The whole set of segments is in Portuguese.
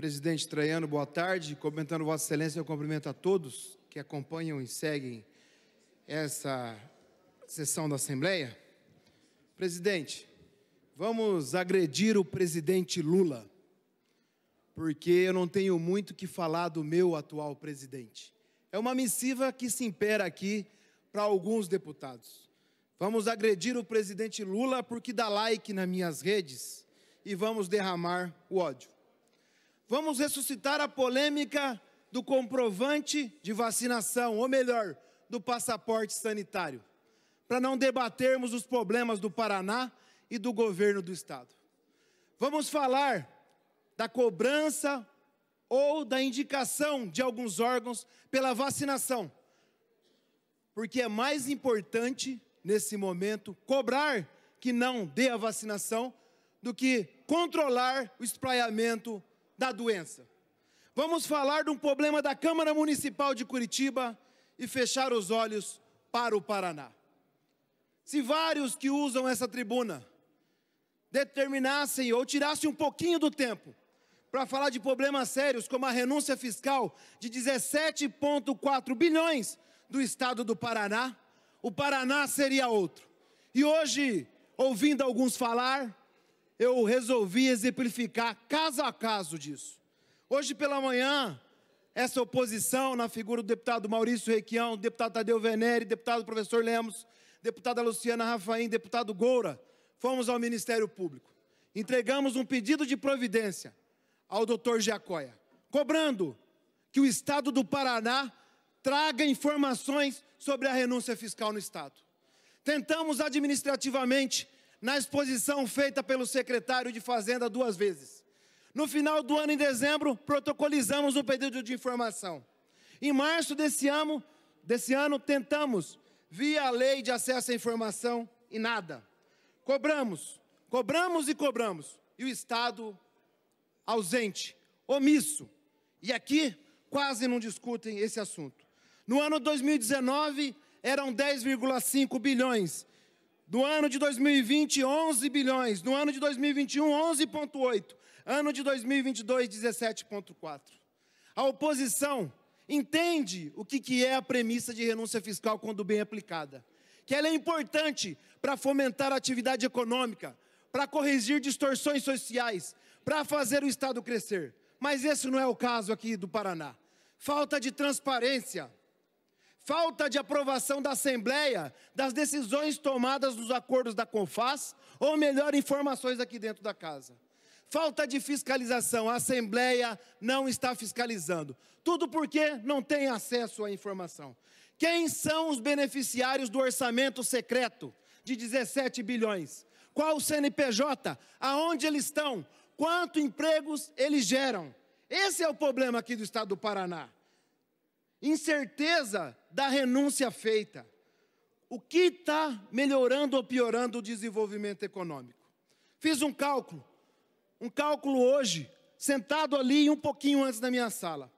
Presidente Traiano, boa tarde. Comentando Vossa Excelência, eu cumprimento a todos que acompanham e seguem essa sessão da Assembleia. Presidente, vamos agredir o presidente Lula, porque eu não tenho muito que falar do meu atual presidente. É uma missiva que se impera aqui para alguns deputados. Vamos agredir o presidente Lula porque dá like nas minhas redes e vamos derramar o ódio. Vamos ressuscitar a polêmica do comprovante de vacinação, ou melhor, do passaporte sanitário, para não debatermos os problemas do Paraná e do governo do estado. Vamos falar da cobrança ou da indicação de alguns órgãos pela vacinação, porque é mais importante nesse momento cobrar que não dê a vacinação do que controlar o espraiamento da doença. Vamos falar de um problema da Câmara Municipal de Curitiba e fechar os olhos para o Paraná. Se vários que usam essa tribuna determinassem ou tirassem um pouquinho do tempo para falar de problemas sérios como a renúncia fiscal de 17,4 bilhões do estado do Paraná, o Paraná seria outro. E hoje, ouvindo alguns falar, eu resolvi exemplificar caso a caso disso. Hoje pela manhã, essa oposição na figura do deputado Maurício Requião, deputado Tadeu Venere, deputado professor Lemos, deputada Luciana Rafaim, deputado Goura, fomos ao Ministério Público. Entregamos um pedido de providência ao doutor Jacóia, cobrando que o Estado do Paraná traga informações sobre a renúncia fiscal no Estado. Tentamos administrativamente na exposição feita pelo secretário de Fazenda duas vezes. No final do ano, em dezembro, protocolizamos um pedido de informação. Em março desse ano, desse ano tentamos, via a lei de acesso à informação, e nada. Cobramos, cobramos e cobramos, e o Estado ausente, omisso. E aqui quase não discutem esse assunto. No ano 2019, eram 10,5 bilhões no ano de 2020, 11 bilhões. No ano de 2021, 11,8. Ano de 2022, 17,4. A oposição entende o que, que é a premissa de renúncia fiscal quando bem aplicada. Que ela é importante para fomentar a atividade econômica, para corrigir distorções sociais, para fazer o Estado crescer. Mas esse não é o caso aqui do Paraná. Falta de transparência falta de aprovação da Assembleia das decisões tomadas nos acordos da CONFAS, ou melhor, informações aqui dentro da casa. Falta de fiscalização, a Assembleia não está fiscalizando. Tudo porque não tem acesso à informação. Quem são os beneficiários do orçamento secreto de 17 bilhões? Qual o CNPJ? Aonde eles estão? Quantos empregos eles geram? Esse é o problema aqui do estado do Paraná incerteza da renúncia feita. O que está melhorando ou piorando o desenvolvimento econômico? Fiz um cálculo, um cálculo hoje, sentado ali um pouquinho antes da minha sala.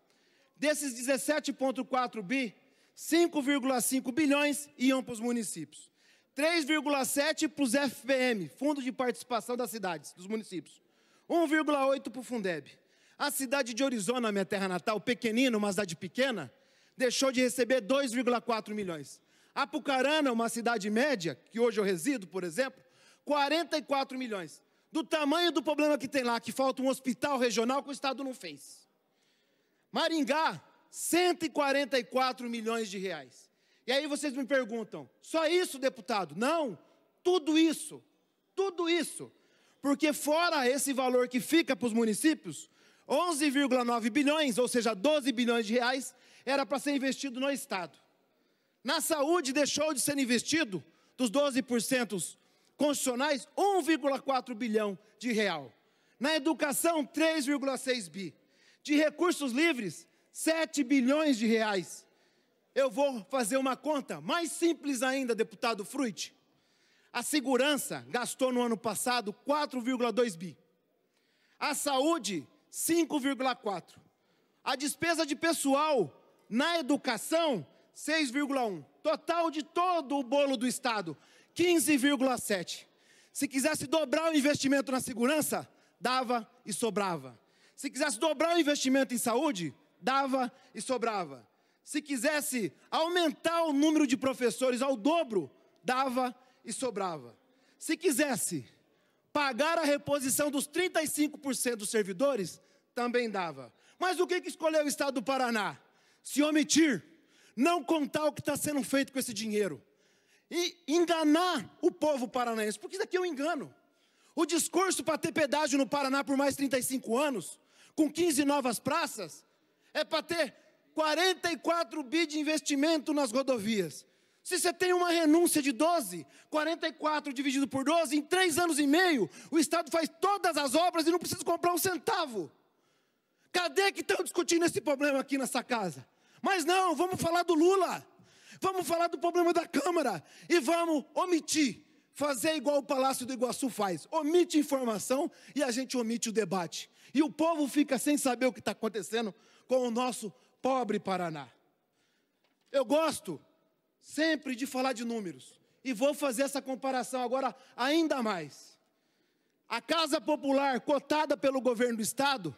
Desses 17,4 bi, 5,5 bilhões iam para os municípios. 3,7 para os FPM, Fundo de Participação das Cidades, dos Municípios. 1,8 para o Fundeb. A cidade de Orizona, minha terra natal, pequenina, uma cidade pequena, deixou de receber 2,4 milhões. Apucarana, uma cidade média, que hoje eu resido, por exemplo, 44 milhões. Do tamanho do problema que tem lá, que falta um hospital regional que o Estado não fez. Maringá, 144 milhões de reais. E aí vocês me perguntam, só isso, deputado? Não, tudo isso, tudo isso. Porque fora esse valor que fica para os municípios, 11,9 bilhões, ou seja, 12 bilhões de reais, era para ser investido no Estado. Na saúde deixou de ser investido, dos 12% constitucionais, 1,4 bilhão de real. Na educação, 3,6 bi. De recursos livres, 7 bilhões de reais. Eu vou fazer uma conta mais simples ainda, deputado Fruit. A segurança gastou no ano passado 4,2 bi. A saúde 5,4. A despesa de pessoal na educação, 6,1. Total de todo o bolo do Estado, 15,7. Se quisesse dobrar o investimento na segurança, dava e sobrava. Se quisesse dobrar o investimento em saúde, dava e sobrava. Se quisesse aumentar o número de professores ao dobro, dava e sobrava. Se quisesse pagar a reposição dos 35% dos servidores também dava. Mas o que, que escolheu o Estado do Paraná? Se omitir, não contar o que está sendo feito com esse dinheiro e enganar o povo paranaense, porque isso aqui é um engano. O discurso para ter pedágio no Paraná por mais 35 anos, com 15 novas praças, é para ter 44 bi de investimento nas rodovias. Se você tem uma renúncia de 12, 44 dividido por 12, em três anos e meio, o Estado faz todas as obras e não precisa comprar um centavo. Cadê que estão discutindo esse problema aqui nessa casa? Mas não, vamos falar do Lula, vamos falar do problema da Câmara e vamos omitir, fazer igual o Palácio do Iguaçu faz: omite informação e a gente omite o debate. E o povo fica sem saber o que está acontecendo com o nosso pobre Paraná. Eu gosto sempre de falar de números. E vou fazer essa comparação agora ainda mais. A casa popular cotada pelo governo do estado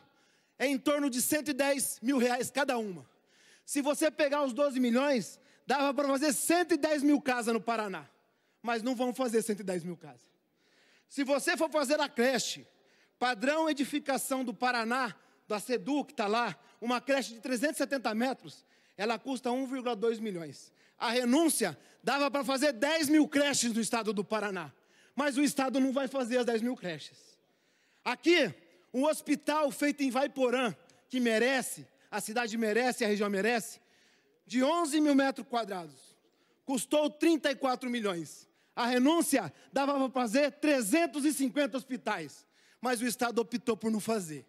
é em torno de 110 mil reais cada uma. Se você pegar os 12 milhões, dava para fazer 110 mil casas no Paraná. Mas não vão fazer 110 mil casas. Se você for fazer a creche, padrão edificação do Paraná, da SEDU que está lá, uma creche de 370 metros, ela custa 1,2 milhões a renúncia, dava para fazer 10 mil creches no estado do Paraná. Mas o estado não vai fazer as 10 mil creches. Aqui, um hospital feito em Vaiporã, que merece, a cidade merece, a região merece, de 11 mil metros quadrados. Custou 34 milhões. A renúncia dava para fazer 350 hospitais, mas o Estado optou por não fazer.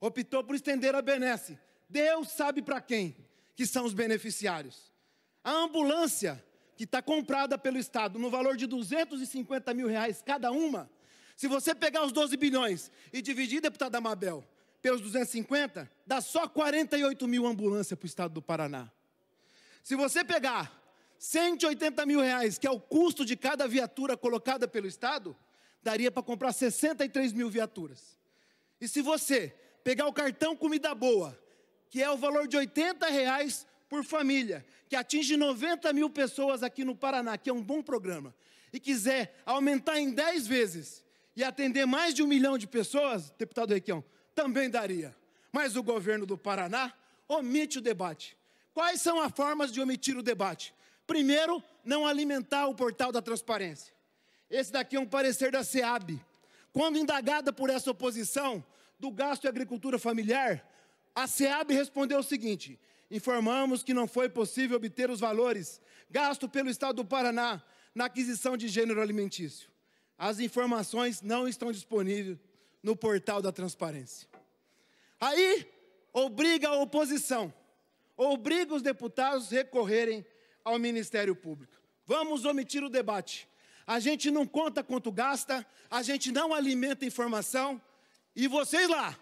Optou por estender a benesse. Deus sabe para quem que são os beneficiários. A ambulância, que está comprada pelo Estado, no valor de 250 mil reais cada uma, se você pegar os 12 bilhões e dividir, deputada Amabel, pelos 250, dá só 48 mil ambulâncias para o Estado do Paraná. Se você pegar 180 mil reais, que é o custo de cada viatura colocada pelo Estado, daria para comprar 63 mil viaturas. E se você pegar o cartão Comida Boa, que é o valor de 80 reais por família, que atinge 90 mil pessoas aqui no Paraná, que é um bom programa, e quiser aumentar em 10 vezes e atender mais de um milhão de pessoas, deputado Requião, também daria. Mas o governo do Paraná omite o debate. Quais são as formas de omitir o debate? Primeiro, não alimentar o portal da transparência. Esse daqui é um parecer da SEAB. Quando indagada por essa oposição do gasto em agricultura familiar, a SEAB respondeu o seguinte: informamos que não foi possível obter os valores gasto pelo Estado do Paraná na aquisição de gênero alimentício. As informações não estão disponíveis no portal da transparência. Aí, obriga a oposição, obriga os deputados a recorrerem ao Ministério Público. Vamos omitir o debate. A gente não conta quanto gasta, a gente não alimenta informação. E vocês lá,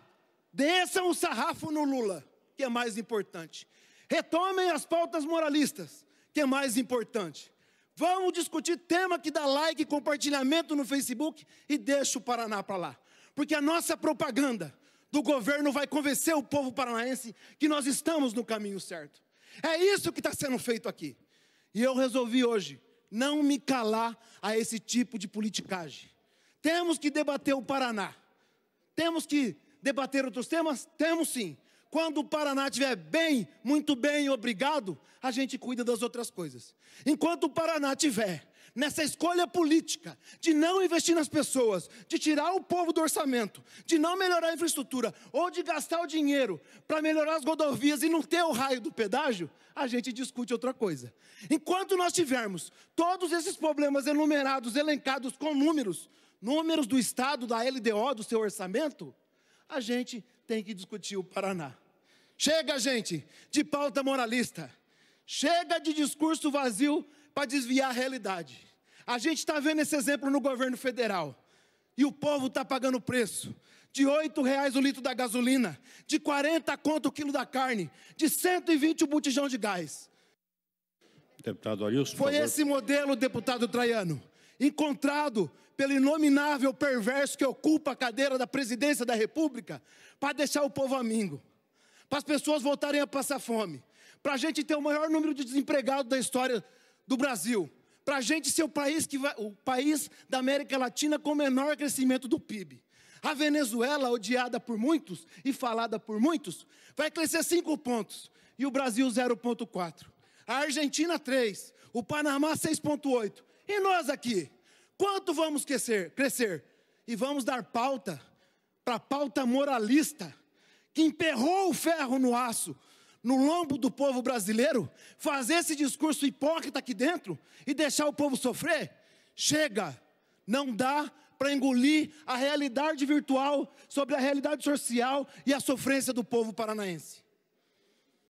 desçam o sarrafo no Lula que é mais importante. Retomem as pautas moralistas, que é mais importante. Vamos discutir tema que dá like e compartilhamento no Facebook e deixa o Paraná para lá. Porque a nossa propaganda do governo vai convencer o povo paranaense que nós estamos no caminho certo. É isso que está sendo feito aqui. E eu resolvi hoje não me calar a esse tipo de politicagem. Temos que debater o Paraná. Temos que debater outros temas? Temos sim. Quando o Paraná estiver bem, muito bem, obrigado, a gente cuida das outras coisas. Enquanto o Paraná tiver nessa escolha política de não investir nas pessoas, de tirar o povo do orçamento, de não melhorar a infraestrutura ou de gastar o dinheiro para melhorar as rodovias e não ter o raio do pedágio, a gente discute outra coisa. Enquanto nós tivermos todos esses problemas enumerados, elencados com números, números do Estado, da LDO, do seu orçamento, a gente tem que discutir o Paraná. Chega, gente, de pauta moralista. Chega de discurso vazio para desviar a realidade. A gente está vendo esse exemplo no governo federal. E o povo está pagando o preço. De R$ reais o litro da gasolina, de 40 conto o quilo da carne, de 120 o botijão de gás. Deputado Arius, Foi esse modelo, deputado Traiano, encontrado pelo inominável perverso que ocupa a cadeira da presidência da República para deixar o povo amigo para as pessoas voltarem a passar fome, para a gente ter o maior número de desempregados da história do Brasil, para a gente ser o país, que vai, o país da América Latina com menor crescimento do PIB. A Venezuela, odiada por muitos e falada por muitos, vai crescer 5 pontos e o Brasil 0,4. A Argentina 3, o Panamá 6,8. E nós aqui? Quanto vamos crescer? crescer? E vamos dar pauta para pauta moralista que emperrou o ferro no aço, no lombo do povo brasileiro, fazer esse discurso hipócrita aqui dentro e deixar o povo sofrer? Chega, não dá para engolir a realidade virtual sobre a realidade social e a sofrência do povo paranaense.